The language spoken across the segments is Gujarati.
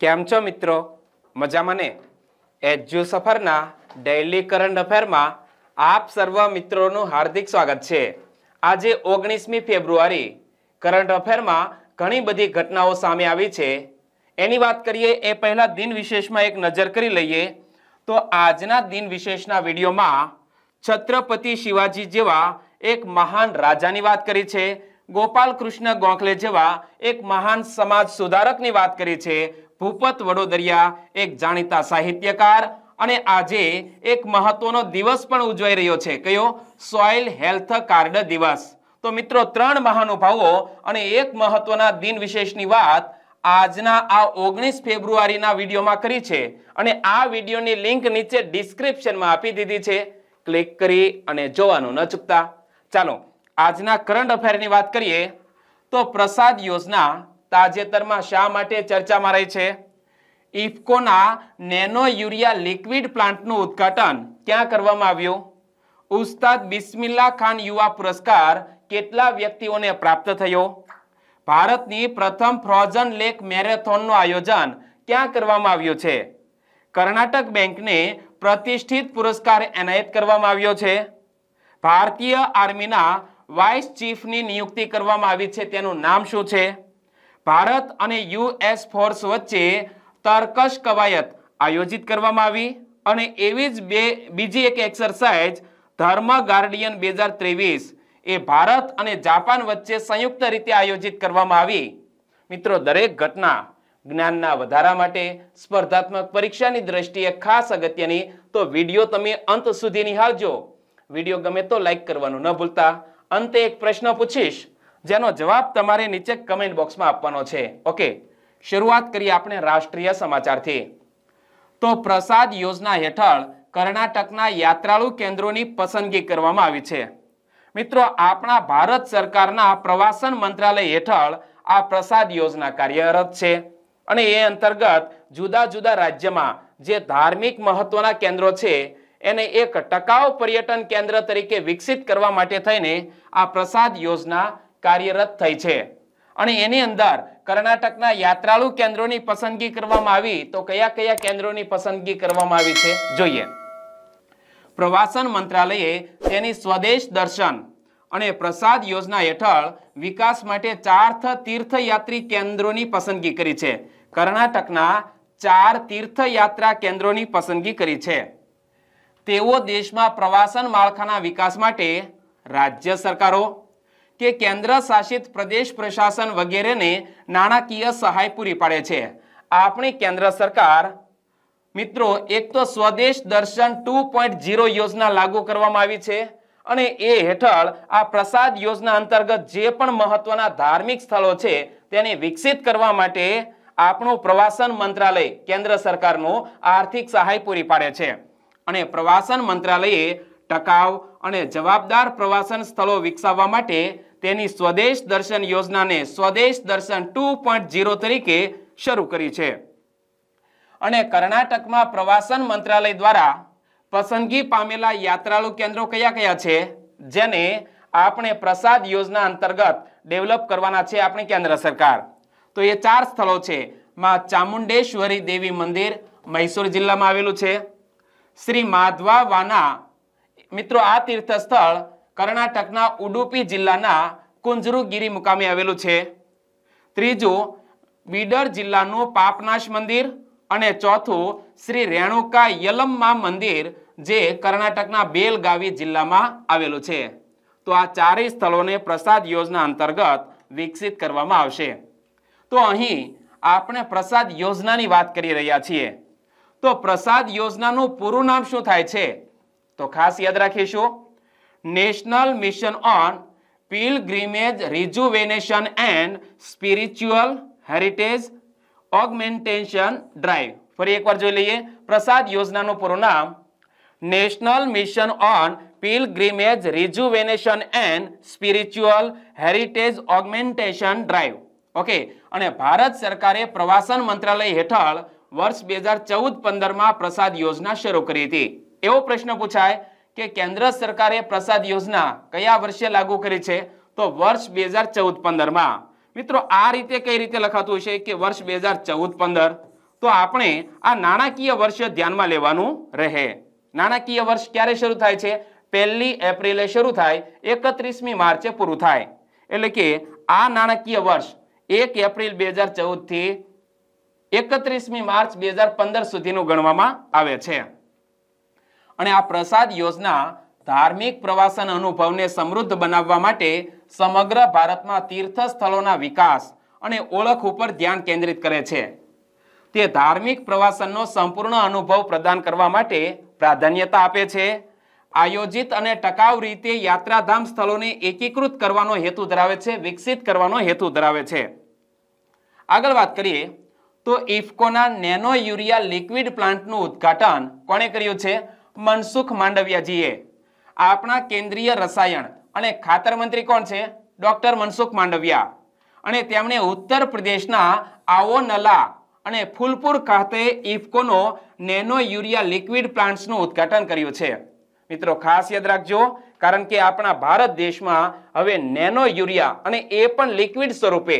કેમ છો મિત્રો મજા મને એજ્યુ સફરના ડેઇલી કરંટ અફેરમાં આપ સર્વ મિત્રોનું હાર્દિક સ્વાગત છે આજે ઓગણીસમી ફેબ્રુઆરી કરંટ અફેરમાં ઘણી બધી ઘટનાઓ સામે આવી છે એની વાત કરીએ એ પહેલાં દિન વિશેષમાં એક નજર કરી લઈએ તો આજના દિન વિશેષના વિડીયોમાં છત્રપતિ શિવાજી જેવા એક મહાન રાજાની વાત કરી છે ગોપાલ કૃષ્ણ ગોખલે જેવા એક મહાન સમાજ સુધારકની વાત કરી છે ભૂપત વડોદરિયા એક જાણીતા સાહિત્યકાર અને આજે એક મહત્વનો દિવસ પણ ઉજવાઈ રહ્યો છે કયો સોઇલ હેલ્થ કાર્ડ દિવસ તો મિત્રો ત્રણ મહાનુભાવો અને એક મહત્વના દિન વિશેષની વાત આજના આ ઓગણીસ ફેબ્રુઆરીના વિડીયોમાં કરી છે અને આ વિડીયોની લિંક નીચે ડિસ્ક્રિપ્શનમાં આપી દીધી છે ક્લિક કરી અને જોવાનું ન ચૂકતા ચાલો આજના કરંટ અફેરની વાત કરીએ તો પ્રસાદ યોજના તાજેતરમાં શા માટે ચર્ચામાં રહી છે ઇફકોના નેનો યુરિયા લિક્વિડ પ્લાન્ટનું ઉદ્ઘાટન ક્યાં કરવામાં આવ્યું ઉસ્તાદ બિસ્મિલ્લા ખાન યુવા પુરસ્કાર કેટલા વ્યક્તિઓને પ્રાપ્ત થયો ભારતની પ્રથમ ફ્રોઝન લેક મેરેથોનનું આયોજન ક્યાં કરવામાં આવ્યું છે કર્ણાટક બેંકને પ્રતિષ્ઠિત પુરસ્કાર એનાયત કરવામાં આવ્યો છે ભારતીય આર્મીના વાઇસ ચીફની નિયુક્તિ કરવામાં આવી છે તેનું નામ શું છે ભારત અને યુએસ ફોર્સ વચ્ચે તર્કશ કવાયત આયોજિત કરવામાં આવી અને એવી જ બે બીજી એક એક્સરસાઇઝ ધર્મ ગાર્ડિયન બે હજાર ત્રેવીસ એ ભારત અને જાપાન વચ્ચે સંયુક્ત રીતે આયોજિત કરવામાં આવી મિત્રો દરેક ઘટના જ્ઞાનના વધારા માટે સ્પર્ધાત્મક પરીક્ષાની દ્રષ્ટિએ ખાસ અગત્યની તો વિડીયો તમે અંત સુધી નિહાળજો વિડીયો ગમે તો લાઈક કરવાનું ન ભૂલતા અંતે એક પ્રશ્ન પૂછીશ જેનો જવાબ તમારે નીચે કમેન્ટ બોક્સમાં આપવાનો છે ઓકે શરૂઆત કરીએ આપણે રાષ્ટ્રીય સમાચારથી તો પ્રસાદ યોજના હેઠળ કર્ણાટકના યાત્રાળુ કેન્દ્રોની પસંદગી કરવામાં આવી છે મિત્રો આપણા ભારત સરકારના પ્રવાસન મંત્રાલય હેઠળ આ પ્રસાદ યોજના કાર્યરત છે અને એ અંતર્ગત જુદા જુદા રાજ્યમાં જે ધાર્મિક મહત્વના કેન્દ્રો છે એને એક ટકાઉ પર્યટન કેન્દ્ર તરીકે વિકસિત કરવા માટે થઈને આ પ્રસાદ યોજના કાર્યરત થઈ છે અને એની અંદર કર્ણાટકના યાત્રાળુ કેન્દ્રોની પસંદગી કરવામાં આવી તો કયા કયા કેન્દ્રોની પસંદગી કરવામાં આવી છે જોઈએ પ્રવાસન મંત્રાલયે તેની સ્વદેશ દર્શન અને પ્રસાદ યોજના હેઠળ વિકાસ માટે ચાર તીર્થયાત્રી કેન્દ્રોની પસંદગી કરી છે કર્ણાટકના ચાર તીર્થયાત્રા કેન્દ્રોની પસંદગી કરી છે તેઓ દેશમાં પ્રવાસન માળખાના વિકાસ માટે રાજ્ય સરકારો કે કેન્દ્ર શાસિત પ્રદેશ પ્રશાસન વગેરેને નાણાકીય સહાય પૂરી પાડે છે આપણી કેન્દ્ર સરકાર મિત્રો એક તો સ્વદેશ દર્શન ટુ પોઈન્ટ ઝીરો યોજના લાગુ કરવામાં આવી છે અને એ હેઠળ આ પ્રસાદ યોજના અંતર્ગત જે પણ મહત્વના ધાર્મિક સ્થળો છે તેને વિકસિત કરવા માટે આપણું પ્રવાસન મંત્રાલય કેન્દ્ર સરકારનું આર્થિક સહાય પૂરી પાડે છે અને પ્રવાસન મંત્રાલયે ટકાઉ અને જવાબદાર પ્રવાસન સ્થળો વિકસાવવા માટે તેની સ્વદેશ દર્શન યોજનાને સ્વદેશ દર્શન ટુ તરીકે શરૂ કરી છે અને કર્ણાટકમાં પ્રવાસન મંત્રાલય દ્વારા પસંદગી પામેલા યાત્રાળુ કેન્દ્રો કયા કયા છે જેને આપણે પ્રસાદ યોજના અંતર્ગત ડેવલપ કરવાના છે આપણે કેન્દ્ર સરકાર તો એ ચાર સ્થળો છે માં ચામુંડેશ્વરી દેવી મંદિર મૈસૂર જિલ્લામાં આવેલું છે શ્રી માધવા વાના મિત્રો આ તીર્થ સ્થળ કર્ણાટકના ઉડુપી જિલ્લાના કુંજરુગીરી મુકામે આવેલું છે ત્રીજું બીડર જિલ્લાનું પાપનાશ મંદિર અને ચોથું શ્રી રેણુકા યલમ્મા મંદિર જે કર્ણાટકના બેલગાવી જિલ્લામાં આવેલું છે તો આ ચારેય સ્થળોને પ્રસાદ યોજના અંતર્ગત વિકસિત કરવામાં આવશે તો અહીં આપણે પ્રસાદ યોજનાની વાત કરી રહ્યા છીએ તો પ્રસાદ યોજનાનું પૂરું નામ શું થાય છે તો ખાસ યાદ રાખીશું national mission on pilgrimage rejuvenation and spiritual heritage augmentation drive ફરી એકવાર જોઈ લઈએ પ્રસાદ યોજનાનું પૂરું નામ national mission on pilgrimage rejuvenation and spiritual heritage augmentation drive okay અને ભારત સરકારે પ્રવાસન મંત્રાલય હેઠળ વર્ષ બે હજાર ચૌદ પંદરમાં પ્રસાદ યોજના શરૂ કરી હતી એવો પ્રશ્ન પૂછાય કે કેન્દ્ર સરકારે પ્રસાદ યોજના કયા વર્ષે લાગુ કરી છે તો વર્ષ બે હજાર ચૌદ પંદરમાં મિત્રો આ રીતે કઈ રીતે લખાતું હશે કે વર્ષ બે હજાર ચૌદ પંદર તો આપણે આ નાણાકીય વર્ષ ધ્યાનમાં લેવાનું રહે નાણાકીય વર્ષ ક્યારે શરૂ થાય છે પહેલી એપ્રિલે શરૂ થાય એકત્રીસમી માર્ચે પૂરું થાય એટલે કે આ નાણાકીય વર્ષ એક એપ્રિલ બે હજાર ચૌદથી એકત્રીસમી માર્ચ બે હજાર પંદર સુધીનું ગણવામાં આવે છે અને આ પ્રસાદ યોજના ધાર્મિક પ્રવાસન અનુભવને સમૃદ્ધ બનાવવા માટે સમગ્ર ભારતમાં તીર્થ સ્થળોના વિકાસ અને ઓળખ ઉપર ધ્યાન કેન્દ્રિત કરે છે તે ધાર્મિક પ્રવાસનનો સંપૂર્ણ અનુભવ પ્રદાન કરવા માટે પ્રાધાન્યતા આપે છે આયોજિત અને ટકાઉ રીતે યાત્રાધામ સ્થળોને એકીકૃત કરવાનો હેતુ ધરાવે છે વિકસિત કરવાનો હેતુ ધરાવે છે આગળ વાત કરીએ તો ઇફકોના નેનો યુરિયા લિક્વિડ પ્લાન્ટનું ઉદ્ઘાટન કોણે કર્યું છે મનસુખ માંડવિયાજીએ આપણા કેન્દ્રીય રસાયણ અને ખાતર મંત્રી કોણ છે ડોક્ટર મનસુખ માંડવિયા અને તેમણે ઉત્તર પ્રદેશના આવોનલા અને ફૂલપુર ખાતે ઇફકોનો નેનો યુરિયા લિક્વિડ પ્લાન્ટ્સનું ઉદ્ઘાટન કર્યું છે મિત્રો ખાસ યાદ રાખજો કારણ કે આપણા ભારત દેશમાં હવે નેનો યુરિયા અને એ પણ લિક્વિડ સ્વરૂપે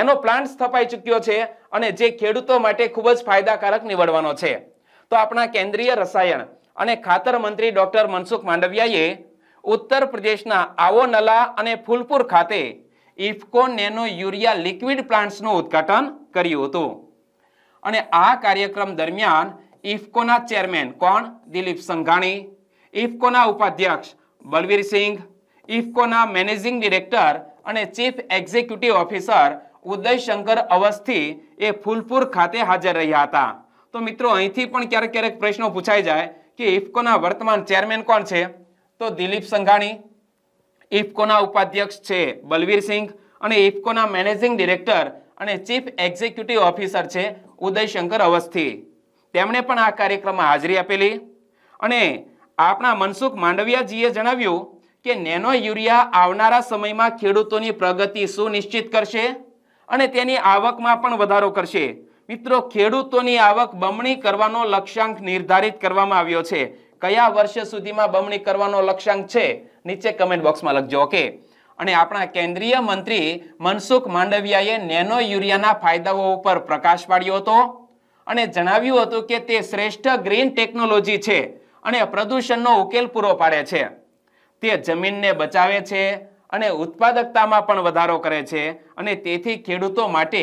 એનો પ્લાન્ટ સ્થપાઈ ચૂક્યો છે અને જે ખેડૂતો માટે ખૂબ જ ફાયદાકારક નીવડવાનો છે તો આપણા કેન્દ્રીય રસાયણ અને ખાતર મંત્રી ડોક્ટર મનસુખ માંડવિયાએ ઉત્તર પ્રદેશના આવોનલા અને ફૂલપુર ખાતે ઇફકો નેનો યુરિયા લિક્વિડ પ્લાન્ટ્સનું ઉદ્ઘાટન કર્યું હતું અને આ કાર્યક્રમ દરમિયાન ઇફકોના ચેરમેન કોણ દિલીપ સંઘાણી ઇફકોના ઉપાધ્યક્ષ બલવીર સિંઘ ઇફકોના મેનેજિંગ ડિરેક્ટર અને chief executive officer Udayshankar Awasthi એ ફૂલપુર ખાતે હાજર રહ્યા હતા તો મિત્રો અહીંથી પણ ક્યારેક ક્યારેક પ્રશ્નો પૂછાઈ જાય કે ઇફકોના વર્તમાન ચેરમેન કોણ છે તો દિલીપ સંઘાણી ઇફકોના ઉપાધ્યક્ષ છે બલવીરસિંહ અને ઇફકોના મેનેજિંગ ડિરેક્ટર અને ચીફ એક્ઝિક્યુટિવ ઓફિસર છે ઉદયશંકર અવસ્થી તેમણે પણ આ કાર્યક્રમમાં હાજરી આપેલી અને આપણા મનસુખ માંડવિયાજીએ જણાવ્યું કે નેનો યુરિયા આવનારા સમયમાં ખેડૂતોની પ્રગતિ સુનિશ્ચિત કરશે અને તેની આવકમાં પણ વધારો કરશે મિત્રો ખેડૂતોની આવક બમણી કરવાનો લક્ષ્યાંક નિર્ધારિત કરવામાં આવ્યો છે કયા વર્ષ સુધીમાં બમણી કરવાનો લક્ષ્યાંક છે નીચે કમેન્ટ બોક્સમાં લખજો ઓકે અને આપણા કેન્દ્રીય મંત્રી મનસુખ માંડવિયાએ નેનો યુરિયાના ફાયદાઓ ઉપર પ્રકાશ પાડ્યો હતો અને જણાવ્યું હતું કે તે શ્રેષ્ઠ ગ્રીન ટેકનોલોજી છે અને પ્રદૂષણનો ઉકેલ પૂરો પાડે છે તે જમીનને બચાવે છે અને ઉત્પાદકતામાં પણ વધારો કરે છે અને તેથી ખેડૂતો માટે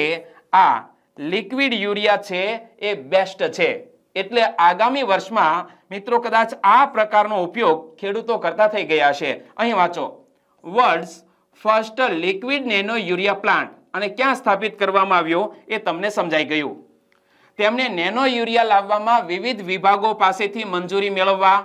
આ લિક્વિડ યુરિયા છે એ બેસ્ટ છે એટલે આગામી વર્ષમાં મિત્રો કદાચ આ પ્રકારનો ઉપયોગ ખેડૂતો કરતા થઈ ગયા છે અહીં વાંચો world first liquid nano urea plant અને ક્યાં સ્થાપિત કરવામાં આવ્યો એ તમને સમજાઈ ગયું તેમણે નેનો યુરિયા લાવવામાં વિવિધ વિભાગો પાસેથી મંજૂરી મેળવવા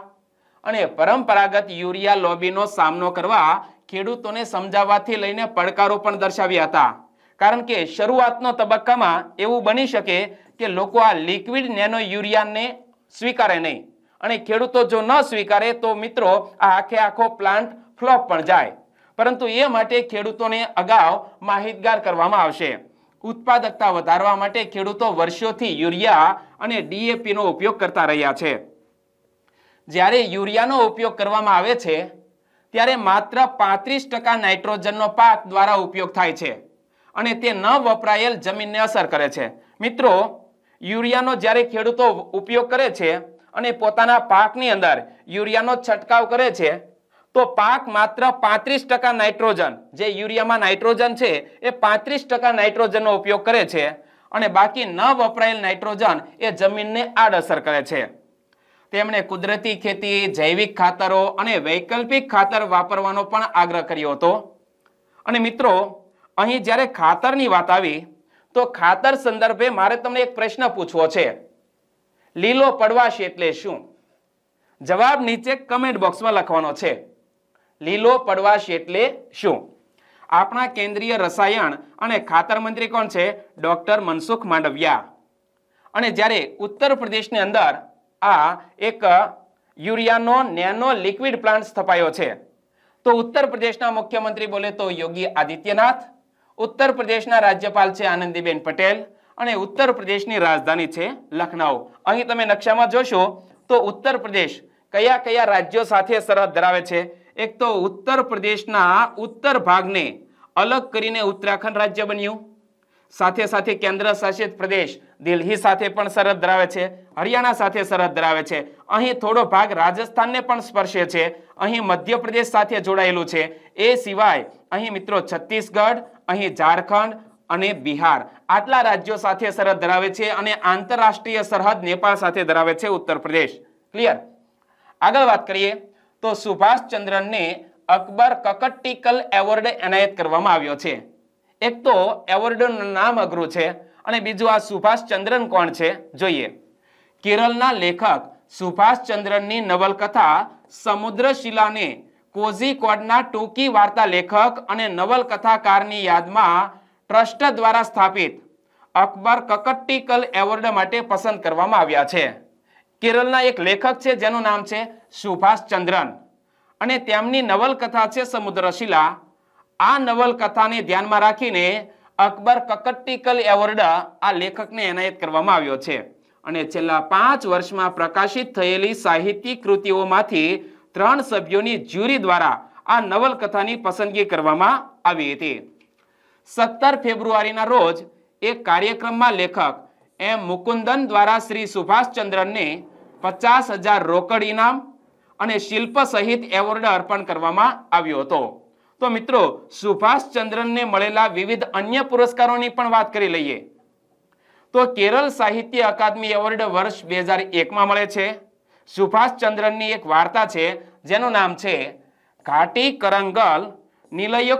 અને પરંપરાગત યુરિયા લોબીનો સામનો કરવા ખેડૂતોને સમજાવવાથી લઈને પડકારો પણ દર્શાવ્યા હતા કારણ કે શરૂઆતનો તબક્કામાં એવું બની શકે કે લોકો આ લિક્વિડ નેનો યુરિયાને સ્વીકારે નહીં અને ખેડૂતો જો ન સ્વીકારે તો મિત્રો આ આખે આખો પ્લાન્ટ ફ્લોપ પણ જાય પરંતુ એ માટે ખેડૂતોને અગાઉ માહિતગાર કરવામાં આવશે ઉત્પાદકતા વધારવા માટે ખેડૂતો વર્ષોથી યુરિયા અને ડીએપીનો ઉપયોગ કરતા રહ્યા છે જ્યારે યુરિયાનો ઉપયોગ કરવામાં આવે છે ત્યારે માત્ર પાંત્રીસ ટકા નાઇટ્રોજનનો પાક દ્વારા ઉપયોગ થાય છે અને તે ન વપરાયેલ જમીનને અસર કરે છે મિત્રો યુરિયાનો જ્યારે ખેડૂતો ઉપયોગ કરે છે અને પોતાના પાકની અંદર યુરિયાનો છંટકાવ કરે છે તો પાક માત્ર પાંત્રીસ ટકા નાઇટ્રોજન જે યુરિયામાં નાઇટ્રોજન છે એ પાંત્રીસ ટકા નાઇટ્રોજનનો ઉપયોગ કરે છે અને બાકી ન વપરાયેલ નાઇટ્રોજન એ જમીનને આડઅસર કરે છે તેમણે કુદરતી ખેતી જૈવિક ખાતરો અને વૈકલ્પિક ખાતર વાપરવાનો પણ આગ્રહ કર્યો હતો અને મિત્રો અહીં જ્યારે ખાતરની વાત આવી તો ખાતર સંદર્ભે મારે તમને એક પ્રશ્ન પૂછવો છે લીલો પડવાશ એટલે શું જવાબ નીચે કમેન્ટ બોક્સમાં લખવાનો છે લીલો પડવાશ એટલે શું આપણા કેન્દ્રીય રસાયણ અને ખાતર મંત્રી કોણ છે ડોક્ટર મનસુખ માંડવિયા અને જ્યારે ઉત્તર પ્રદેશની અંદર આ એક યુરિયાનો નેનો લિક્વિડ પ્લાન્ટ સ્થપાયો છે તો ઉત્તર પ્રદેશના મુખ્યમંત્રી બોલે તો યોગી આદિત્યનાથ ઉત્તર પ્રદેશના રાજ્યપાલ છે આનંદીબેન પટેલ અને ઉત્તર પ્રદેશની રાજધાની છે લખનઉ અહીં તમે નકશામાં જોશો તો ઉત્તર પ્રદેશ કયા કયા રાજ્યો સાથે સરહદ ધરાવે છે એક તો ઉત્તર પ્રદેશના ઉત્તર ભાગને અલગ કરીને ઉત્તરાખંડ રાજ્ય બન્યું સાથે સાથે કેન્દ્ર શાસિત પ્રદેશ દિલ્હી સાથે પણ સરહદ ધરાવે છે હરિયાણા સાથે સરહદ ધરાવે છે અહીં થોડો ભાગ રાજસ્થાનને પણ સ્પર્શે છે અહીં મધ્યપ્રદેશ સાથે જોડાયેલું છે એ સિવાય અહીં મિત્રો છત્તીસગઢ અહીં ઝારખંડ અને બિહાર આટલા રાજ્યો સાથે સરહદ ધરાવે છે અને આંતરરાષ્ટ્રીય સરહદ નેપાળ સાથે ધરાવે છે ઉત્તર પ્રદેશ ક્લિયર આગળ વાત કરીએ તો સુભાષચંદ્રને અકબર કકટ્ટીકલ એવોર્ડ એનાયત કરવામાં આવ્યો છે એક તો એવોર્ડનું નામ અઘરું છે અને બીજું આ સુભાષચંદ્રન કોણ છે જોઈએ કેરળના લેખક સુભાષચંદ્રનની નવલકથા સમુદ્ર શિલાને કોઝીકોડના ટૂંકી વાર્તા લેખક અને નવલકથાકારની યાદમાં ટ્રસ્ટ દ્વારા સ્થાપિત અકબર કકટ્ટીકલ એવોર્ડ માટે પસંદ કરવામાં આવ્યા છે કેરળના એક લેખક છે જેનું નામ છે સુભાષચંદ્રન અને તેમની નવલકથા છે સમુદ્ર શિલા આ નવલકથાને ધ્યાનમાં રાખીને અકબર કકટ્ટીકલ એવોર્ડ આ લેખકને એનાયત કરવામાં આવ્યો છે અને છેલ્લા પાંચ વર્ષમાં પ્રકાશિત થયેલી સાહિત્યિક કૃતિઓમાંથી ત્રણ સભ્યોની જ્યુરી દ્વારા આ નવલકથાની પસંદગી કરવામાં આવી હતી સત્તર ફેબ્રુઆરીના રોજ એક કાર્યક્રમમાં લેખક એમ મુકુંદન દ્વારા શ્રી સુભાષચંદ્રનને પચાસ હજાર રોકડ ઇનામ અને શિલ્પ સહિત એવોર્ડ અર્પણ કરવામાં આવ્યો હતો તો મિત્રો સુભાષચંદ્રનને મળેલા વિવિધ અન્ય પુરસ્કારોની પણ વાત કરી લઈએ તો કેરળ સાહિત્ય અકાદમી એવોર્ડ વર્ષ બે હજાર એકમાં મળે છે સુભાષચંદ્રનની એક વાર્તા છે જેનું નામ છે ઘાટી કરંગલ નિલય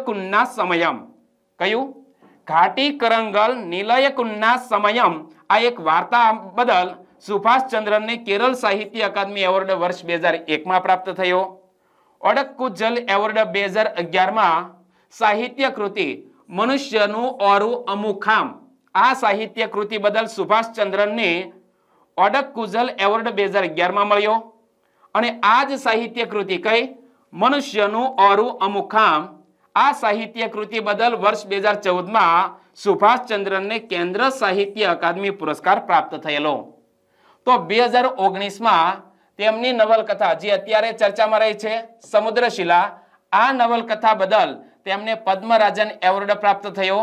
સમયમ કયું ઘાટી કરંગલ નિલય સમયમ આ એક વાર્તા બદલ સુભાષચંદ્રનને કેરળ સાહિત્ય અકાદમી એવોર્ડ વર્ષ બે હજાર એકમાં પ્રાપ્ત થયો અડકકુજલ એવોર્ડ બે હજાર અગિયારમાં સાહિત્ય કૃતિ મનુષ્યનું ઓરું અમુખામ આ સાહિત્ય કૃતિ બદલ સુભાષચંદ્રનને ઓડકકુજલ એવોર્ડ બે હજાર અગિયારમાં મળ્યો અને આ જ સાહિત્ય કૃતિ કઈ મનુષ્યનું ઓરું અમુખામ આ સાહિત્ય કૃતિ બદલ વર્ષ બે હજાર ચૌદમાં સુભાષચંદ્રનને કેન્દ્ર સાહિત્ય અકાદમી પુરસ્કાર પ્રાપ્ત થયેલો તો બે હજાર ઓગણીસમાં તેમની નવલકથા જે અત્યારે ચર્ચામાં રહી છે સમુદ્રશિલા આ નવલકથા બદલ તેમને પદ્મરાજન એવોર્ડ પ્રાપ્ત થયો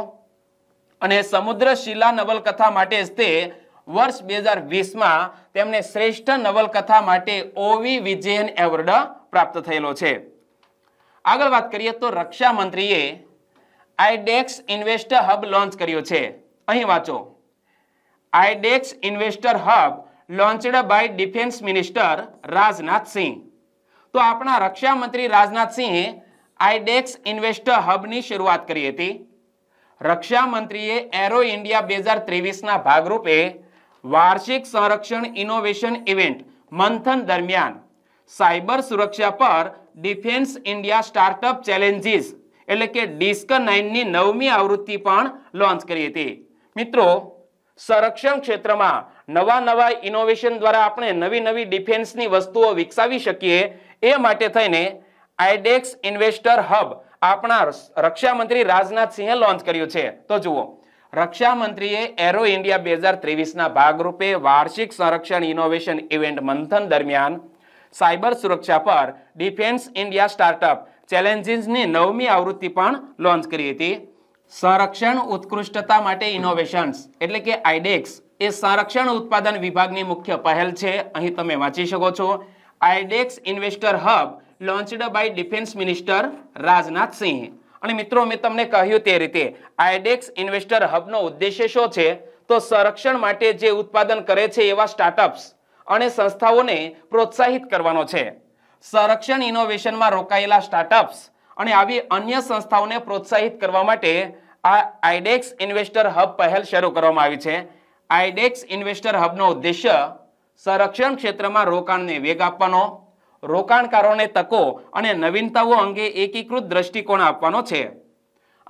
અને સમુદ્રશિલા નવલકથા માટે જ તે વર્ષ બે હજાર વીસમાં તેમને શ્રેષ્ઠ નવલકથા માટે ઓવી વિજયન એવોર્ડ પ્રાપ્ત થયેલો છે આગળ વાત કરીએ તો રક્ષામંત્રીએ આઈડેક્સ ઇન્વેસ્ટર હબ લોન્ચ કર્યો છે અહીં વાંચો iDEX investor hub launched by defence minister Rajnath Singh તો આપણા રક્ષામંત્રી રાજનાથ સિંહે આઈડેક્સ ઇન્વેસ્ટર હબની શરૂઆત કરી હતી રક્ષામંત્રીએ એરો ઇન્ડિયા બે હજાર ત્રેવીસના ભાગરૂપે વાર્ષિક સંરક્ષણ ઇનોવેશન ઇવેન્ટ મંથન દરમિયાન સાયબર સુરક્ષા પર ડિફેન્સ ઇન્ડિયા સ્ટાર્ટઅપ ચેલેન્જીસ એટલે કે ડિસ્ક નાઇનની નવમી આવૃત્તિ પણ લોન્ચ કરી હતી મિત્રો સંરક્ષણ ક્ષેત્રમાં નવા નવા ઇનોવેશન દ્વારા આપણે નવી નવી ડિફેન્સની વસ્તુઓ વિકસાવી શકીએ એ માટે થઈને આઈડેક્સ ઇન્વેસ્ટર હબ આપણા રક્ષામંત્રી રાજનાથસિંહે લોન્ચ કર્યું છે તો જુઓ રક્ષામંત્રીએ એરો ઇન્ડિયા બે હજાર ત્રેવીસના ભાગરૂપે વાર્ષિક સંરક્ષણ ઇનોવેશન ઇવેન્ટ મંથન દરમિયાન સાયબર સુરક્ષા પર ડિફેન્સ ઇન્ડિયા સ્ટાર્ટઅપ ચેલેન્જીસની નવમી આવૃત્તિ પણ લોન્ચ કરી હતી સંરક્ષણ ઉત્કૃષ્ટતા માટે ઇનોવેશન્સ એટલે કે આઈડેક્સ એ સંરક્ષણ ઉત્પાદન વિભાગની મુખ્ય પહેલ છે અહીં તમે વાંચી શકો છો iDEX investor hub launched by defence minister Rajnath Singh અને મિત્રો મેં તમને કહ્યું તે રીતે આઈડેક્સ ઇન્વેસ્ટર હબનો ઉદ્દેશ્ય શું છે તો સંરક્ષણ માટે જે ઉત્પાદન કરે છે એવા સ્ટાર્ટઅપ્સ અને સંસ્થાઓને પ્રોત્સાહિત કરવાનો છે સંરક્ષણ ઇનોવેશનમાં રોકાયેલા સ્ટાર્ટઅપ્સ અને આવી અન્ય સંસ્થાઓને પ્રોત્સાહિત કરવા માટે આ આઈડેક્સ ઇન્વેસ્ટર હબ પહેલ શરૂ કરવામાં આવી છે આઈડેક્સ ઇન્વેસ્ટર હબનો ઉદ્દેશ્ય સંરક્ષણ ક્ષેત્રમાં રોકાણને વેગ આપવાનો રોકાણકારોને તકો અને નવીનતાઓ અંગે એકીકૃત દ્રષ્ટિકોણ આપવાનો છે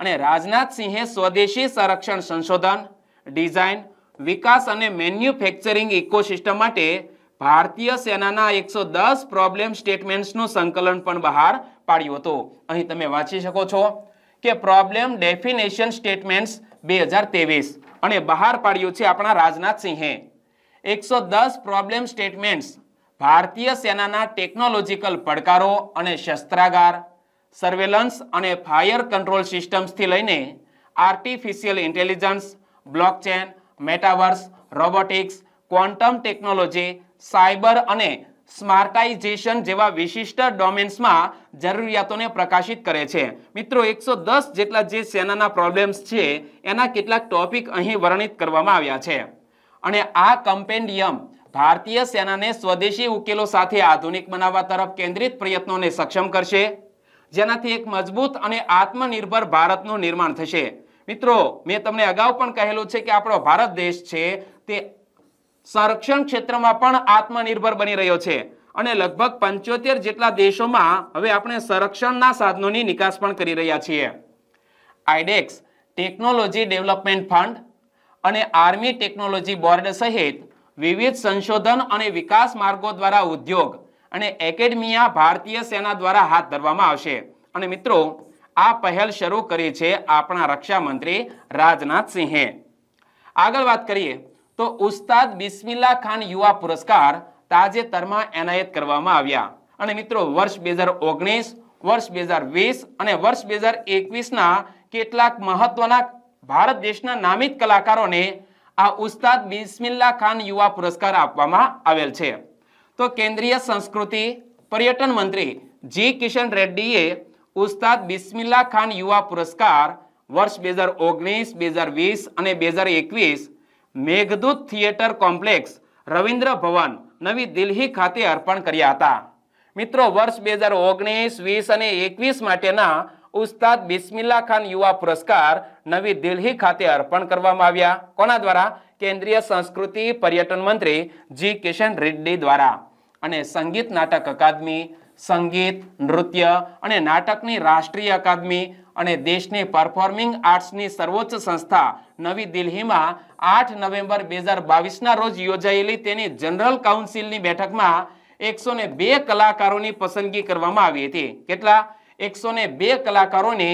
અને રાજનાથસિંહે સ્વદેશી સંરક્ષણ સંશોધન ડિઝાઇન વિકાસ અને મેન્યુફેક્ચરિંગ ઇકોસિસ્ટમ માટે ભારતીય સેનાના એકસો દસ પ્રોબ્લેમ સ્ટેટમેન્ટ્સનું સંકલન પણ બહાર પાડ્યું હતું અહીં તમે વાંચી શકો છો કે પ્રોબ્લેમ ડેફિનેશન સ્ટેટમેન્ટ્સ બે હજાર ત્રેવીસ અને બહાર પાડ્યું છે આપણા રાજનાથસિંહે એકસો દસ પ્રોબ્લેમ સ્ટેટમેન્ટ્સ ભારતીય સેનાના ટેકનોલોજીકલ પડકારો અને શસ્ત્રાગાર સર્વેલન્સ અને ફાયર કંટ્રોલ સિસ્ટમ્સથી લઈને artificial intelligence blockchain metaverse robotics quantum technology cyber અને સ્માર્ટાઇઝેશન જેવા વિશિષ્ટ ડોમેન્સમાં જરૂરિયાતોને પ્રકાશિત કરે છે મિત્રો એકસો જેટલા જે સેનાના પ્રોબ્લેમ્સ છે એના કેટલાક ટોપિક અહીં વર્ણિત કરવામાં આવ્યા છે અને આ કમ્પેન્ડિયમ ભારતીય સેનાને સ્વદેશી ઉકેલો સાથે આધુનિક બનાવવા તરફ કેન્દ્રિત પ્રયત્નોને સક્ષમ કરશે જેનાથી એક મજબૂત અને આત્મનિર્ભર ભારતનું નિર્માણ થશે મિત્રો મેં તમને અગાઉ પણ કહેલું છે કે આપણો ભારત દેશ છે તે સંરક્ષણ ક્ષેત્રમાં પણ આત્મનિર્ભર બની રહ્યો છે અને લગભગ પંચોતેર જેટલા દેશોમાં હવે આપણે સંરક્ષણના સાધનોની નિકાસ પણ કરી રહ્યા છીએ આઈડેક્સ ટેકનોલોજી ડેવલપમેન્ટ ફંડ અને આર્મી ટેકનોલોજી બોર્ડ સહિત વિવિધ સંશોધન અને વિકાસ માર્ગો દ્વારા ઉદ્યોગ અને એકેડમિયા ભારતીય સેના દ્વારા હાથ ધરવામાં આવશે અને મિત્રો આ પહેલ શરૂ કરી છે આપણા રક્ષામંત્રી મંત્રી રાજનાથસિંહે આગળ વાત કરીએ તો ઉસ્તાદ બિસ્મિલ્લા ખાન યુવા પુરસ્કાર તાજેતરમાં એનાયત કરવામાં આવ્યા અને મિત્રો વર્ષ બે હજાર ઓગણીસ વર્ષ બે હજાર વીસ અને વર્ષ બે હજાર એકવીસના કેટલાક મહત્વના ભારત દેશના નામિત કલાકારોને આ ઉસ્તાદ બિસ્મિલ્લા ખાન યુવા પુરસ્કાર આપવામાં આવેલ છે તો કેન્દ્રીય સંસ્કૃતિ પર્યટન મંત્રી જી કિશન રેડ્ડીએ ઉસ્તાદ બિસ્મિલ્લા ખાન યુવા પુરસ્કાર વર્ષ બે હજાર ઓગણીસ બે હજાર વીસ અને બે હજાર એકવીસ મેઘદૂત થિયેટર કોમ્પ્લેક્સ રવિન્દ્ર ભવન નવી દિલ્હી ખાતે અર્પણ કર્યા હતા મિત્રો વર્ષ બે હજાર ઓગણીસ વીસ અને એકવીસ માટેના ઉસ્તાદ બિસ્મિલ્લા ખાન યુવા પુરસ્કાર નવી દિલ્હી ખાતે અર્પણ કરવામાં આવ્યા કોના દ્વારા કેન્દ્રીય સંસ્કૃતિ પર્યટન મંત્રી જી કિશન રેડ્ડી દ્વારા અને સંગીત નાટક અકાદમી સંગીત નૃત્ય અને નાટકની રાષ્ટ્રીય અકાદમી અને દેશની પરફોર્મિંગ આર્ટ્સની સર્વોચ્ચ સંસ્થા નવી દિલ્હીમાં આઠ નવેમ્બર બે હજાર બાવીસના રોજ યોજાયેલી તેની જનરલ કાઉન્સિલની બેઠકમાં એકસો બે કલાકારોની પસંદગી કરવામાં આવી હતી કેટલા એકસો બે કલાકારોને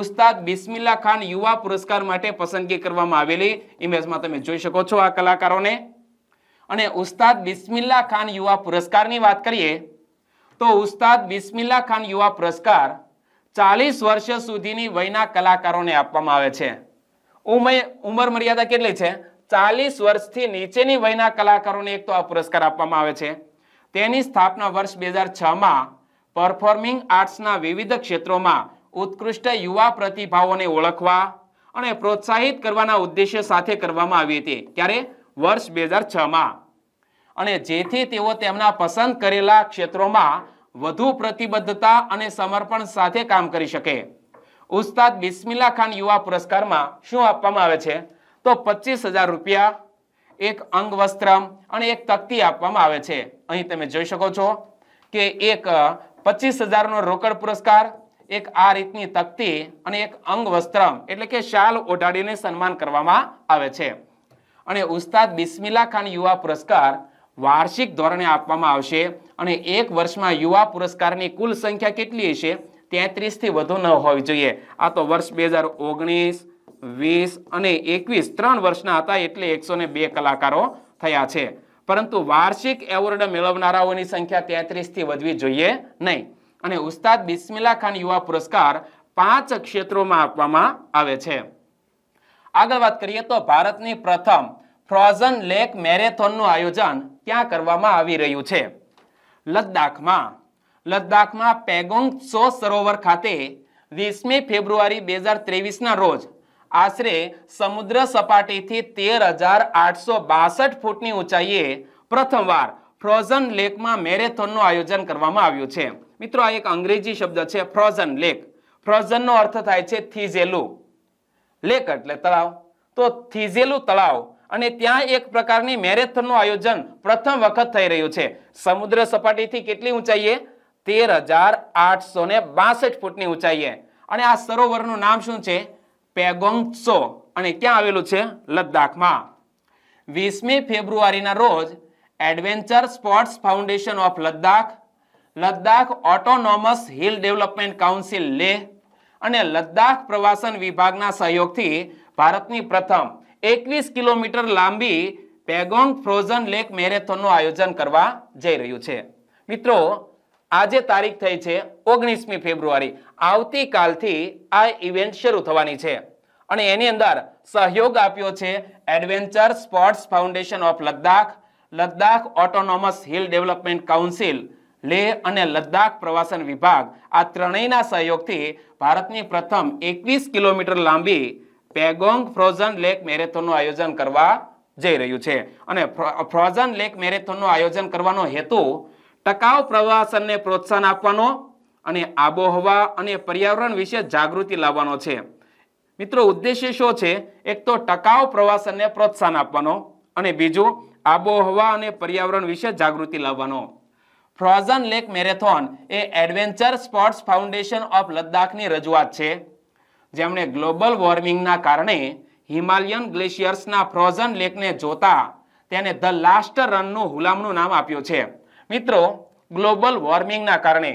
ઉસ્તાદ બિસ્મિલ્લા ખાન યુવા પુરસ્કાર માટે પસંદગી કરવામાં આવેલી ઇમેજમાં તમે જોઈ શકો છો આ કલાકારોને અને ઉસ્તાદ બિસ્મિલ્લા ખાન યુવા પુરસ્કારની વાત કરીએ તો ઉસ્તાદ બિસ્મિલ્લા ખાન યુવા પુરસ્કાર ચાલીસ વર્ષ સુધીની વયના કલાકારોને આપવામાં આવે છે ઉંમર મર્યાદા કેટલી છે ચાલીસ વર્ષથી નીચેની વયના કલાકારોને એક તો આ પુરસ્કાર આપવામાં આવે છે તેની સ્થાપના વર્ષ બે હજાર છમાં પરફોર્મિંગ આર્ટ્સના વિવિધ ક્ષેત્રોમાં ઉત્કૃષ્ટ યુવા પ્રતિભાવોને ઓળખવા અને પ્રોત્સાહિત કરવાના ઉદ્દેશ્ય સાથે કરવામાં આવી હતી ક્યારે વર્ષ બે હજાર છમાં અને જેથી તેઓ તેમના પસંદ કરેલા ક્ષેત્રોમાં વધુ પ્રતિબદ્ધતા અને સમર્પણ સાથે કામ કરી શકે ઉસ્તાદ બિસ્મિલ્લા ખાન યુવા પુરસ્કારમાં શું આપવામાં આવે છે તો પચીસ હજાર રૂપિયા એક અંગવસ્ત્ર અને એક તકતી આપવામાં આવે છે અહીં તમે જોઈ શકો છો કે એક પચીસ હજારનો રોકડ પુરસ્કાર એક આ રીતની તકતી અને એક અંગવસ્ત્ર એટલે કે શાલ ઓઢાડીને સન્માન કરવામાં આવે છે અને ઉસ્તાદ બિસ્મિલા ખાન યુવા પુરસ્કાર વાર્ષિક ધોરણે આપવામાં આવશે અને એક વર્ષમાં યુવા પુરસ્કારની કુલ સંખ્યા કેટલી હશે તેત્રીસથી વધુ ન હોવી જોઈએ આ તો વર્ષ બે હજાર ઓગણીસ વીસ અને એકવીસ ત્રણ વર્ષના હતા એટલે એકસો બે કલાકારો થયા છે પરંતુ વાર્ષિક એવોર્ડ મેળવનારાઓની સંખ્યા તેત્રીસથી વધવી જોઈએ નહીં અને ઉસ્તાદ બિસ્મિલ્લા ખાન યુવા પુરસ્કાર પાંચ ક્ષેત્રોમાં આપવામાં આવે છે આગળ વાત કરીએ તો ભારતની પ્રથમ ફ્રોઝન લેક મેરેથોનનું આયોજન ક્યાં કરવામાં આવી રહ્યું છે લદ્દાખમાં લદ્દાખમાં પેગોંગ સો સરોવર ખાતે વીસમી ફેબ્રુઆરી બે હજાર ત્રેવીસના રોજ આશરે સમુદ્ર સપાટીથી તેર હજાર આઠસો બાસઠ ફૂટની ઊંચાઈએ પ્રથમવાર ફ્રોઝન લેકમાં મેરેથોનનું આયોજન કરવામાં આવ્યું છે મિત્રો આ એક અંગ્રેજી શબ્દ છે ફ્રોઝન લેક ફ્રોઝનનો અર્થ થાય છે થીઝેલું લેક એટલે તળાવ તો થીઝેલું તળાવ અને ત્યાં એક પ્રકારની મેરેથોનનું આયોજન પ્રથમ વખત થઈ રહ્યું છે સમુદ્ર સપાટીથી કેટલી ઊંચાઈએ તેર હજાર આઠસો ને બાસઠ ફૂટની ઊંચાઈએ અને આ સરોવરનું નામ શું છે પેગોંગસો અને ક્યાં આવેલું છે લદ્દાખમાં વીસમી ફેબ્રુઆરીના રોજ adventure sports foundation of Ladakh Ladakh autonomous hill development council Leh અને લદ્દાખ પ્રવાસન વિભાગના સહયોગથી ભારતની પ્રથમ એકવીસ કિલોમીટર લાંબી પેગોંગ ફ્રોઝન લેક મેરેથોનનું આયોજન કરવા જઈ રહ્યું છે મિત્રો આજે તારીખ થઈ છે ઓગણીસમી ફેબ્રુઆરી આવતીકાલથી આ ઇવેન્ટ શરૂ થવાની છે અને એની અંદર સહયોગ આપ્યો છે adventure sports foundation of Ladakh Ladakh autonomous hill development council Leh અને લદ્દાખ પ્રવાસન વિભાગ આ ત્રણેયના સહયોગથી ભારતની પ્રથમ એકવીસ કિલોમીટર લાંબી પેગોંગ ફ્રોઝન લેક મેરેથોનનું આયોજન કરવા જઈ રહ્યું છે અને ફ્રોઝન લેક મેરેથોનનું આયોજન કરવાનો હેતુ ટકાઉ પ્રવાસનને પ્રોત્સાહન આપવાનો અને આબોહવા અને પર્યાવરણ વિશે જાગૃતિ લાવવાનો છે મિત્રો ઉદ્દેશ્ય શું છે એક તો ટકાઉ પ્રવાસનને પ્રોત્સાહન આપવાનો અને બીજું આબોહવા અને પર્યાવરણ વિશે જાગૃતિ લાવવાનો ફ્રોઝન લેક મેરેથોન એ એડવેન્ચર સ્પોર્ટ્સ ફાઉન્ડેશન ઓફ લદ્દાખની રજૂઆત છે જેમણે ગ્લોબલ વોર્મિંગના કારણે હિમાલયન ગ્લેશિયર્સના ફ્રોઝન લેકને જોતા તેને ધ લાસ્ટ રનનું હુલામણું નામ આપ્યું છે મિત્રો ગ્લોબલ વોર્મિંગના કારણે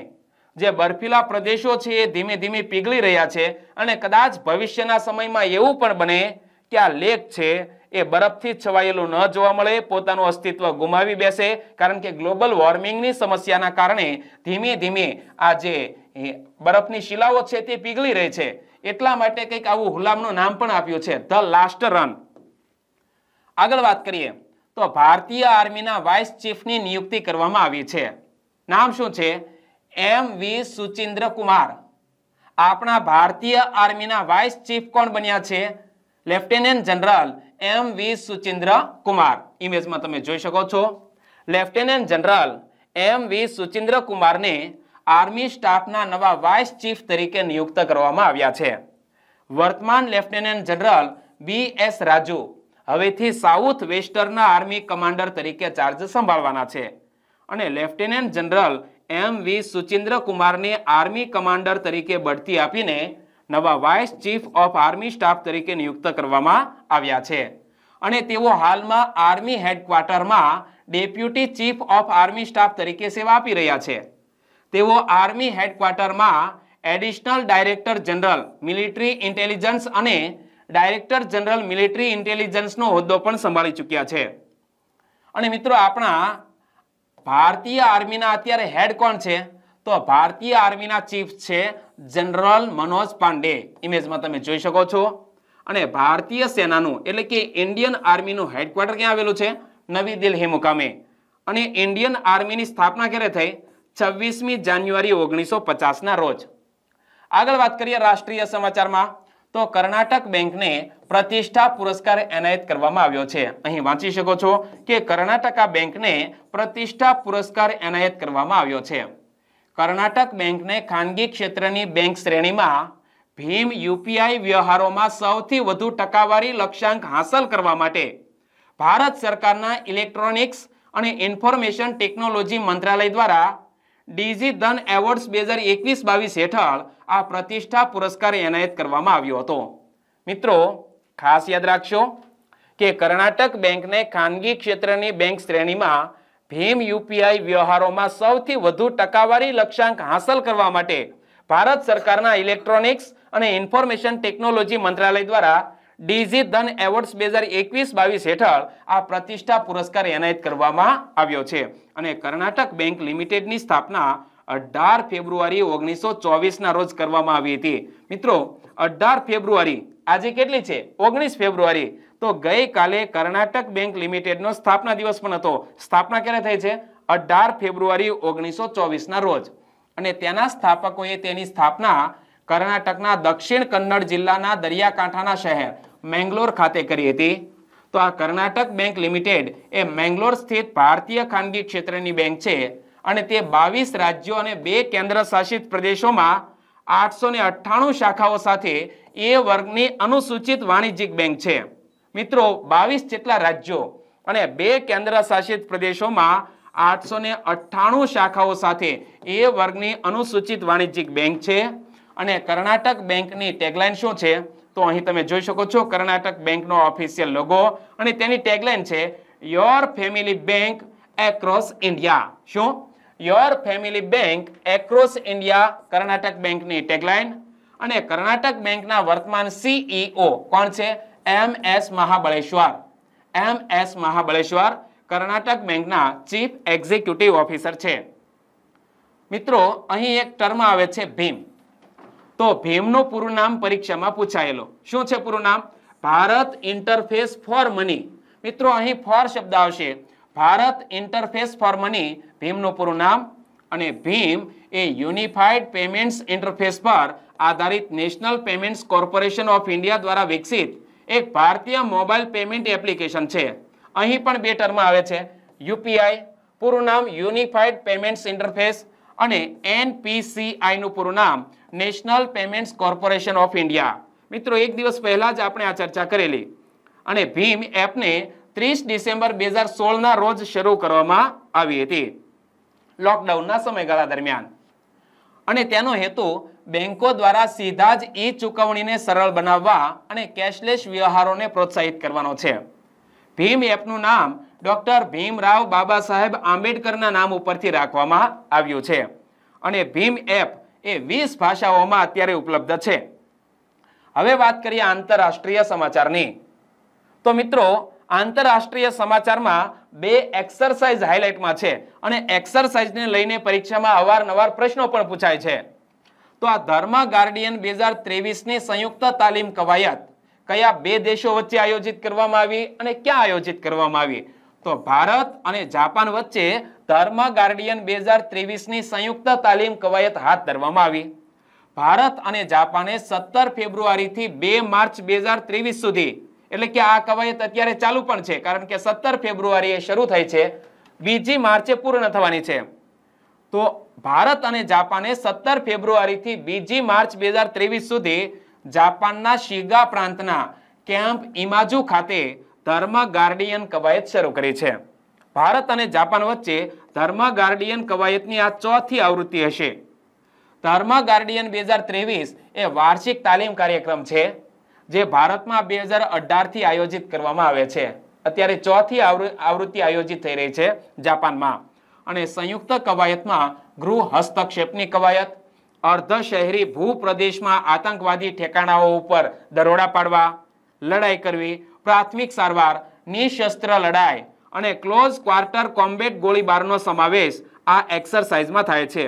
જે બર્ફીલા પ્રદેશો છે એ ધીમે ધીમે પીગળી રહ્યા છે અને કદાચ ભવિષ્યના સમયમાં એવું પણ બને કે આ લેક છે એ બરફથી છવાયેલું ન જોવા મળે પોતાનું અસ્તિત્વ ગુમાવી બેસે કારણ કે ગ્લોબલ વોર્મિંગની સમસ્યાના કારણે ધીમે ધીમે આ જે બરફની શિલાઓ છે તે પીગળી રહી છે એટલા માટે કંઈક આવું હુલામનું નામ પણ આપ્યું છે ધ લાસ્ટ રન આગળ વાત કરીએ તો ભારતીય આર્મીના વાઇસ ચીફની નિયુક્તિ કરવામાં આવી છે નામ શું છે એમ વી સુચિન્દ્ર કુમાર આપણા ભારતીય આર્મીના વાઇસ ચીફ કોણ બન્યા છે lieutenant general M V Suchindra Kumar ઇમેજમાં તમે જોઈ શકો છો લેફ્ટેનન્ટ જનરલ એમ વી સુચિન્દ્ર કુમારને આર્મી સ્ટાફના નવા વાઇસ ચીફ તરીકે નિયુક્ત કરવામાં આવ્યા છે વર્તમાન lieutenant general B S Raju હવેથી સાઉથ વેસ્ટર્ન આર્મી કમાન્ડર તરીકે ચાર્જ સંભાળવાના છે અને લેફ્ટિનેન્ટ જનરલ એમ વી સુચિન્દ્ર કુમારને આર્મી કમાન્ડર તરીકે બઢતી આપીને નવા vice chief of army staff તરીકે નિયુક્ત કરવામાં આવ્યા છે અને તેઓ હાલમાં આર્મી હેડક્વાર્ટરમાં deputy chief of army staff તરીકે સેવા આપી રહ્યા છે તેઓ આર્મી હેડક્વાર્ટરમાં additional director general military intelligence અને ડાયરેક્ટર જનરલ મિલિટરી ઇન્ટેલિજન્સનો હોદ્દો પણ સંભાળી ચૂક્યા છે અને મિત્રો આપણા ભારતીય આર્મીના અત્યારે હેડ કોણ છે તો ભારતીય આર્મીના ચીફ છે જનરલ મનોજ પાંડે ઇમેજમાં તમે જોઈ શકો છો અને ભારતીય સેનાનું એટલે કે ઇન્ડિયન આર્મીનું હેડક્વાર્ટર ક્યાં આવેલું છે નવી દિલ્હી મુકામે અને ઇન્ડિયન આર્મીની સ્થાપના ક્યારે થઈ છવ્વીસમી જાન્યુઆરી ઓગણીસો પચાસના રોજ આગળ વાત કરીએ રાષ્ટ્રીય સમાચારમાં તો કર્ણાટક બેંકને પ્રતિષ્ઠા પુરસ્કાર એનાયત કરવામાં આવ્યો છે અહીં વાંચી શકો છો કે કર્ણાટકા બેંકને પ્રતિષ્ઠા પુરસ્કાર એનાયત કરવામાં આવ્યો છે કર્ણાટક બેંકને ખાનગી ક્ષેત્રની બેંક શ્રેણીમાં ભીમ યુપીઆઈ વ્યવહારોમાં સૌથી વધુ ટકાવારી લક્ષ્યાંક હાંસલ કરવા માટે ભારત સરકારના ઇલેક્ટ્રોનિક્સ અને ઇન્ફોર્મેશન ટેકનોલોજી મંત્રાલય દ્વારા ડીઝી ધન એવોર્ડ્સ બે હજાર એકવીસ બાવીસ હેઠળ આ પ્રતિષ્ઠા પુરસ્કાર એનાયત કરવામાં આવ્યો હતો મિત્રો ખાસ યાદ રાખશો કે કર્ણાટક બેંકને ખાનગી ક્ષેત્રની બેંક શ્રેણીમાં ભીમ યુપીઆઈ વ્યવહારોમાં સૌથી વધુ ટકાવારી લક્ષ્યાંક હાંસલ કરવા માટે ભારત સરકારના ઇલેક્ટ્રોનિક્સ અને ઇન્ફોર્મેશન ટેકનોલોજી મંત્રાલય દ્વારા ડીઝી ધન એવોર્ડ્સ બે હજાર એકવીસ બાવીસ હેઠળ આ પ્રતિષ્ઠા પુરસ્કાર એનાયત કરવામાં આવ્યો છે અને કર્ણાટક બેંક લિમિટેડની સ્થાપના અઢાર ફેબ્રુઆરી ઓગણીસો ચોવીસના રોજ કરવામાં આવી હતી મિત્રો અઢાર ફેબ્રુઆરી આજે કેટલી છે ઓગણીસ ફેબ્રુઆરી તો ગઈકાલે કર્ણાટક બેંક લિમિટેડનો સ્થાપના દિવસ પણ હતો સ્થાપના ક્યારે થઈ છે અઢાર ફેબ્રુઆરી ઓગણીસો ચોવીસના રોજ અને તેના સ્થાપકોએ તેની સ્થાપના કર્ણાટકના દક્ષિણ કન્નડ જિલ્લાના દરિયાકાંઠાના શહેર મેંગ્લોર ખાતે કરી હતી તો આ કર્ણાટક બેંક લિમિટેડ એ મેંગ્લોર સ્થિત ભારતીય ખાનગી ક્ષેત્રની બેંક છે અને તે બાવીસ રાજ્યો અને બે કેન્દ્ર શાસિત પ્રદેશોમાં આઠસો ને અઠ્ઠાણું શાખાઓ સાથે એ વર્ગની અનુસૂચિત વાણિજ્યિક બેંક છે મિત્રો બાવીસ જેટલા રાજ્યો અને બે કેન્દ્ર શાસિત પ્રદેશોમાં આઠસો ને અઠ્ઠાણું શાખાઓ સાથે એ વર્ગની અનુસૂચિત વાણિજ્યિક બેંક છે અને કર્ણાટક બેંકની ટેગલાઇન શું છે તો અહીં તમે જોઈ શકો છો કર્ણાટક બેંકનો ઓફિશિયલ લોગો અને તેની ટેગલાઇન છે your family bank across India શું your family bank across India Karnataka બેંકની ટેગલાઇન અને કર્ણાટક બેંકના વર્તમાન સીઈઓ e કોણ છે M S Mahabaleshwar M S Mahabaleshwar Karnataka બેંકના ચીફ એક્ઝિક્યુટિવ ઓફિસર છે મિત્રો અહીં એક ટર્મ આવે છે ભીમ તો ભીમનું પૂરું નામ પરીક્ષામાં પૂછાયેલો શું છે પૂરું નામ ભારત ઇન્ટરફેસ ફોર મની મિત્રો અહીં ફોર શબ્દ આવશે ભારત ઇન્ટરફેસ ફોર મની ભીમનું પૂરું નામ અને ભીમ એ યુનિફાઈડ પેમેન્ટ્સ ઇન્ટરફેસ પર આધારિત national payments corporation of India દ્વારા વિકસિત એક ભારતીય મોબાઈલ પેમેન્ટ એપ્લિકેશન છે અહીં પણ બે ટર્મ આવે છે યુપીઆઈ પૂરું નામ યુનિફાઈડ પેમેન્ટ્સ ઇન્ટરફેસ અને એનપીસીઆઈનું પૂરું નામ national payments corporation of India મિત્રો એક દિવસ પહેલાં જ આપણે આ ચર્ચા કરેલી અને ભીમ એપને ત્રીસ ડિસેમ્બર બે હજાર સોળના રોજ શરૂ કરવામાં આવી હતી લોકડાઉનના સમયગાળા દરમિયાન અને તેનો હેતુ બેંકો દ્વારા સીધા જ ઈ ચુકવણીને સરળ બનાવવા અને કેશલેસ વ્યવહારોને પ્રોત્સાહિત કરવાનો છે ભીમ એપનું નામ ડૉક્ટર ભીમરાવ બાબા સાહેબ આંબેડકરના નામ ઉપરથી રાખવામાં આવ્યું છે અને ભીમ એપ એ વીસ ભાષાઓમાં અત્યારે ઉપલબ્ધ છે હવે વાત કરીએ આંતરરાષ્ટ્રીય સમાચારની તો મિત્રો આંતરરાષ્ટ્રીય સમાચારમાં બે એક્સરસાઇઝ હાઇલાઇટમાં છે અને એક્સરસાઇઝને લઈને પરીક્ષામાં અવારનવાર પ્રશ્નો પણ પૂછાય છે તો આ ધર્મા ગાર્ડિયન બે હજાર ત્રેવીસની સંયુક્ત તાલીમ કવાયત કયા બે દેશો વચ્ચે આયોજિત કરવામાં આવી અને ક્યાં આયોજિત કરવામાં આવી તો ભારત અને જાપાન વચ્ચે ધર્મ ગાર્ડિયન બે હજાર ત્રેવીસની સંયુક્ત તાલીમ કવાયત હાથ ધરવામાં આવી ભારત અને જાપાને સત્તર ફેબ્રુઆરીથી બે માર્ચ બે હજાર ત્રેવીસ સુધી એટલે કે આ કવાયત અત્યારે ચાલુ પણ છે કારણ કે સત્તર ફેબ્રુઆરીએ શરૂ થઈ છે બીજી માર્ચે પૂર્ણ થવાની છે તો ભારત અને જાપાને સત્તર ફેબ્રુઆરીથી બીજી માર્ચ બે સુધી જાપાનના શિગા પ્રાંતના કેમ્પ ઇમાજુ ખાતે ધર્મ ગાર્ડિયન કવાયત શરૂ કરી છે ભારત અને જાપાન વચ્ચે ધર્મ ગાર્ડિયન કવાયતની આ ચોથી આવૃત્તિ હશે ધર્મ ગાર્ડિયન બે હજાર ત્રેવીસ એ વાર્ષિક તાલીમ કાર્યક્રમ છે જે ભારતમાં બે હજાર અઢારથી આયોજિત કરવામાં આવે છે અત્યારે ચોથી આવૃત્તિ આયોજિત થઈ રહી છે જાપાનમાં અને સંયુક્ત કવાયતમાં ગૃહ હસ્તક્ષેપની કવાયત અર્ધ શહેરી ભૂપ્રદેશમાં આતંકવાદી ઠેકાણાઓ ઉપર દરોડા પાડવા લડાઈ કરવી પ્રાથમિક સારવાર નિશસ્ત્ર લડાઈ અને ક્લોઝ ક્વાર્ટર કોમ્બેટ ગોળીબારનો સમાવેશ આ એક્સરસાઇઝમાં થાય છે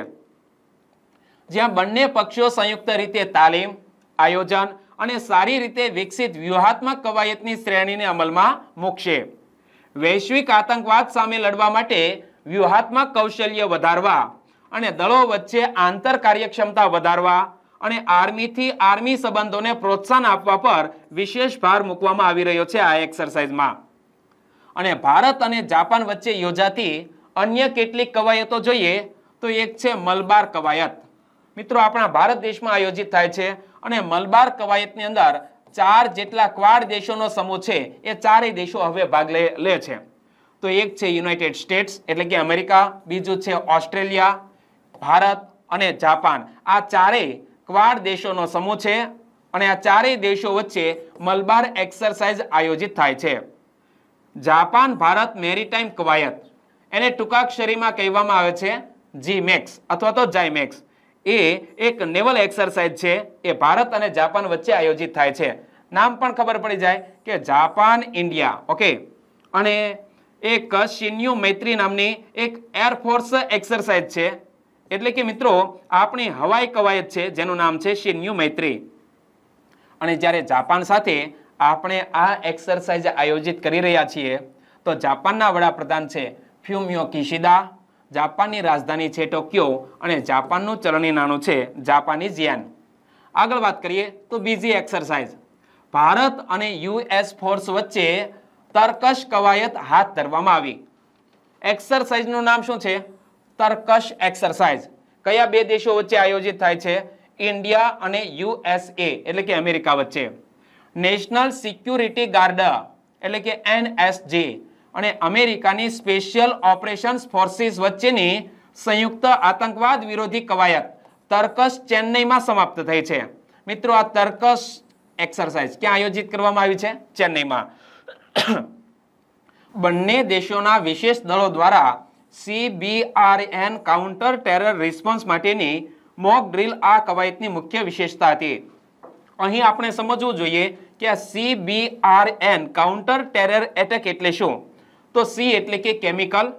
જ્યાં બંને પક્ષો સંયુક્ત રીતે તાલીમ આયોજન અને સારી રીતે વિકસિત વ્યૂહાત્મક કવાયતની શ્રેણીને અમલમાં મૂકશે વૈશ્વિક આતંકવાદ સામે લડવા માટે વ્યૂહાત્મક કૌશલ્ય વધારવા અને દળો વચ્ચે આંતર કાર્યક્ષમતા વધારવા અને આર્મીથી આર્મી સંબંધોને પ્રોત્સાહન આપવા પર વિશેષ ભાર મૂકવામાં આવી રહ્યો છે આ એક્સરસાઇઝમાં અને ભારત અને જાપાન વચ્ચે યોજાતી અન્ય કેટલીક કવાયતો જોઈએ તો એક છે મલબાર કવાયત મિત્રો આપણા ભારત દેશમાં આયોજિત થાય છે અને મલબાર કવાયતની અંદર ચાર જેટલા ક્વાડ દેશોનો સમૂહ છે એ ચારેય દેશો હવે ભાગ લે લે છે તો એક છે યુનાઇટેડ સ્ટેટ્સ એટલે કે અમેરિકા બીજું છે ઓસ્ટ્રેલિયા ભારત અને જાપાન આ ચારેય ક્વાડ દેશોનો સમૂહ છે અને આ ચારેય દેશો વચ્ચે મલબાર એક્સરસાઇઝ આયોજિત થાય છે જાપાન ભારત મેરીટાઈમ કવાયત એને ટૂંકાક્ષરીમાં કહેવામાં આવે છે જી મેક્સ અથવા તો જાયમેક્સ એ એક નેવલ એક્સરસાઇઝ છે એ ભારત અને જાપાન વચ્ચે આયોજિત થાય છે નામ પણ ખબર પડી જાય કે જાપાન ઇન્ડિયા ઓકે અને એક શિન્યુ મૈત્રી નામની એક એરફોર્સ એક્સરસાઇઝ છે એટલે કે મિત્રો આપણી હવાઈ કવાયત છે જેનું નામ છે ન્યુ મૈત્રી અને જ્યારે જાપાન સાથે આપણે આ એક્સરસાઇઝ આયોજિત કરી રહ્યા છીએ તો જાપાનના વડાપ્રધાન છે ફ્યુમિયો કિશિદા જાપાનની રાજધાની છે ટોક્યો અને જાપાનનું ચલણી નાનું છે જાપાની ઝિયાન આગળ વાત કરીએ તો બીજી એક્સરસાઇઝ ભારત અને યુએસ ફોર્સ વચ્ચે તર્કશ કવાયત હાથ ધરવામાં આવી એક્સરસાઇઝનું નામ શું છે તર્કશ એક્સરસાઇઝ કયા બે દેશો વચ્ચે આયોજિત થાય છે ઇન્ડિયા અને યુએસએ એટલે કે અમેરિકા વચ્ચે નેશનલ સિક્યુરિટી ગાર્ડ એટલે કે એનએસજે અને અમેરિકાની સ્પેશિયલ ઓપરેશન્સ ફોર્સિસ વચ્ચેની સંયુક્ત આતંકવાદ વિરોધી કવાયત તર્કશ ચેન્નઈમાં સમાપ્ત થઈ છે મિત્રો આ તર્કશ એક્સરસાઇઝ ક્યાં આયોજિત કરવામાં આવી છે ચેન્નઈમાં બંને દેશોના વિશેષ દળો દ્વારા સીબીઆરએન કાઉન્ટર ટેરર રિસ્પોન્સ માટેની મોક ડ્રીલ આ કવાયતની મુખ્ય વિશેષતા હતી અહીં આપણે સમજવું જોઈએ કે આ સીબીઆરએન કાઉન્ટર ટેરર એટેક એટલે શું તો સી એટલે કે કેમિકલ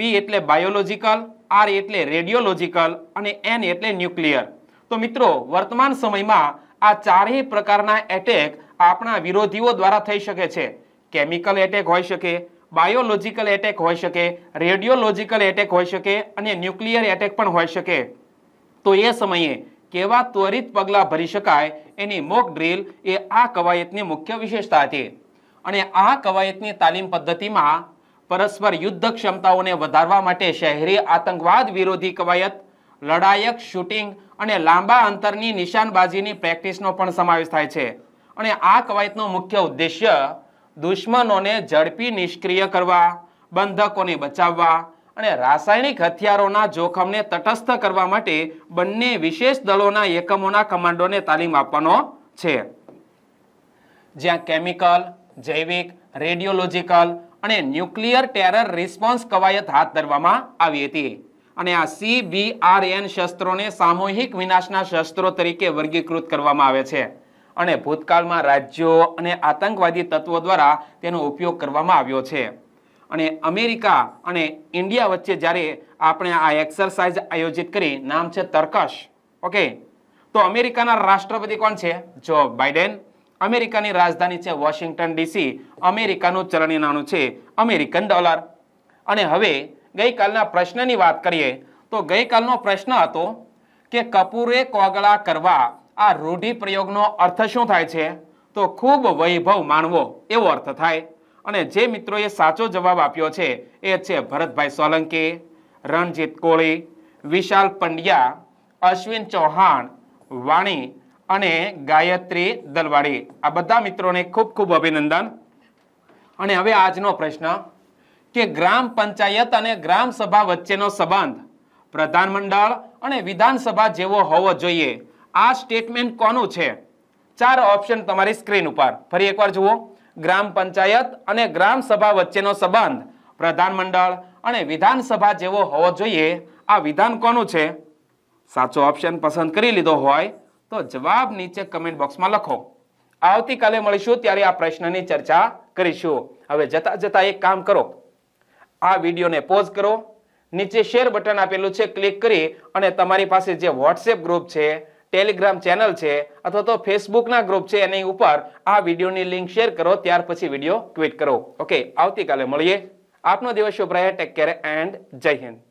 બી એટલે બાયોલોજિકલ આર એટલે રેડિયોલોજિકલ અને એન એટલે ન્યુક્લિયર તો મિત્રો વર્તમાન સમયમાં આ ચારેય પ્રકારના એટેક આપણા વિરોધીઓ દ્વારા થઈ શકે છે કેમિકલ એટેક હોઈ શકે બાયોલોજિકલ એટેક હોઈ શકે રેડિયોલોજિકલ એટેક હોઈ શકે અને ન્યુક્લિયર એટેક પણ હોઈ શકે તો એ સમયે કેવા ત્વરિત પગલાં ભરી શકાય એની મોક ડ્રીલ એ આ કવાયતની મુખ્ય વિશેષતા હતી અને આ કવાયતની તાલીમ પદ્ધતિમાં પરસ્પર યુદ્ધ ક્ષમતાઓને વધારવા માટે શહેરી આતંકવાદ વિરોધી કવાયત લડાયક શૂટિંગ અને લાંબા અંતરની નિશાનબાજીની પ્રેક્ટિસનો પણ સમાવેશ થાય છે અને આ કવાયતનો મુખ્ય ઉદ્દેશ્ય દુશ્મનોને ઝડપી નિષ્ક્રિય કરવા બંધકોને બચાવવા અને રાસાયણિક હથિયારોના જોખમને તટસ્થ કરવા માટે બંને વિશેષ દળોના એકમોના કમાન્ડોને તાલીમ આપવાનો છે જ્યાં કેમિકલ જૈવિક રેડિયોલોજિકલ અને ન્યુક્લિયર ટેરર રિસ્પોન્સ કવાયત હાથ ધરવામાં આવી હતી અને આ સીબીઆરએન શસ્ત્રોને સામૂહિક વિનાશના શસ્ત્રો તરીકે વર્ગીકૃત કરવામાં આવે છે અને ભૂતકાળમાં રાજ્યો અને આતંકવાદી તત્વો દ્વારા તેનો ઉપયોગ કરવામાં આવ્યો છે અને અમેરિકા અને ઇન્ડિયા વચ્ચે જ્યારે આપણે આ એક્સરસાઇઝ આયોજિત કરી નામ છે તર્કશ ઓકે તો અમેરિકાના રાષ્ટ્રપતિ કોણ છે જો બાઇડેન અમેરિકાની રાજધાની છે વોશિંગ્ટન ડીસી અમેરિકાનું ચલણી ચલણીનાણું છે અમેરિકન ડોલર અને હવે ગઈકાલના પ્રશ્નની વાત કરીએ તો ગઈકાલનો પ્રશ્ન હતો કે કપૂરે કોગળા કરવા આ રૂઢિ પ્રયોગનો અર્થ શું થાય છે તો ખૂબ વૈભવ માણવો એવો અર્થ થાય અને જે મિત્રોએ સાચો જવાબ આપ્યો છે એ છે ભરતભાઈ સોલંકી રણજીત કોળી વિશાલ પંડ્યા અશ્વિન ચૌહાણ વાણી અને ગાયત્રી દલવાડી આ બધા મિત્રોને ખૂબ ખૂબ અભિનંદન અને હવે આજનો પ્રશ્ન કે ગ્રામ પંચાયત અને ગ્રામસભા વચ્ચેનો સંબંધ પ્રધાનમંડળ અને વિધાનસભા જેવો હોવો જોઈએ આ સ્ટેટમેન્ટ કોનું છે ચાર ઓપ્શન તમારી સ્ક્રીન ઉપર ફરી એકવાર જુઓ ગ્રામ પંચાયત અને ગ્રામ સભા વચ્ચેનો સંબંધ પ્રધાનમંડળ અને વિધાનસભા જેવો હોવો જોઈએ આ વિધાન કોનું છે સાચો ઓપ્શન પસંદ કરી લીધો હોય તો જવાબ નીચે કમેન્ટ બોક્સમાં લખો આવતીકાલે મળીશું ત્યારે આ પ્રશ્નની ચર્ચા કરીશું હવે જતા જતા એક કામ કરો આ વિડીયોને પોઝ કરો નીચે શેર બટન આપેલું છે ક્લિક કરી અને તમારી પાસે જે વોટ્સએપ ગ્રુપ છે ટેલિગ્રામ ચેનલ છે અથવા તો ફેસબુકના ગ્રુપ છે એની ઉપર આ વિડીયોની લિંક શેર કરો ત્યાર પછી વિડીયો ટ્વીટ કરો ઓકે આવતીકાલે મળીએ આપનો દિવસ શુભ રહે ટેક કેર એન્ડ જય હિન્દ